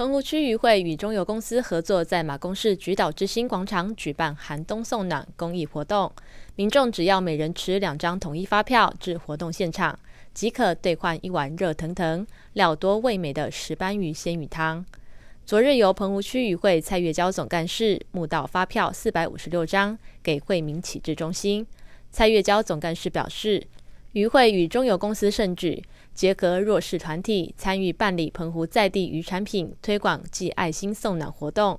澎湖区渔会与中油公司合作，在马公市菊岛之星广场举办寒冬送暖公益活动。民众只要每人持两张统一发票至活动现场，即可兑换一碗热腾腾、料多味美的石斑鱼鲜鱼汤。昨日由澎湖区渔会蔡月娇总干事募到发票四百五十六张，给惠民启智中心。蔡月娇总干事表示。于慧与中油公司甚至结合弱势团体，参与办理澎湖在地渔产品推广暨爱心送暖活动。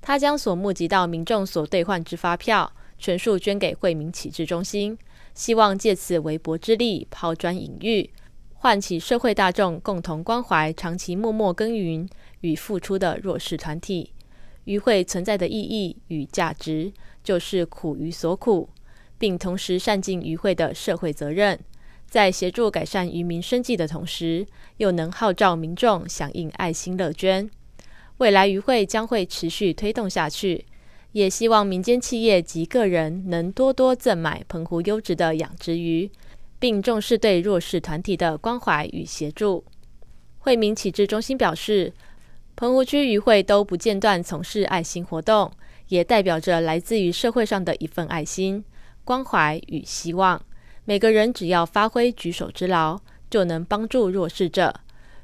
他将所募集到民众所兑换之发票，全数捐给惠民启智中心，希望借此微薄之力抛砖引玉，唤起社会大众共同关怀长期默默耕耘与付出的弱势团体。于慧存在的意义与价值，就是苦于所苦。并同时善尽渔会的社会责任，在协助改善渔民生计的同时，又能号召民众响应爱心乐捐。未来渔会将会持续推动下去，也希望民间企业及个人能多多赠买澎湖优质的养殖鱼，并重视对弱势团体的关怀与协助。惠民启智中心表示，澎湖区渔会都不间断从事爱心活动，也代表着来自于社会上的一份爱心。关怀与希望，每个人只要发挥举手之劳，就能帮助弱势者。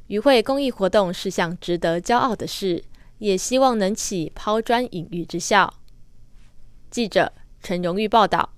与会公益活动是项值得骄傲的事，也希望能起抛砖引玉之效。记者陈荣玉报道。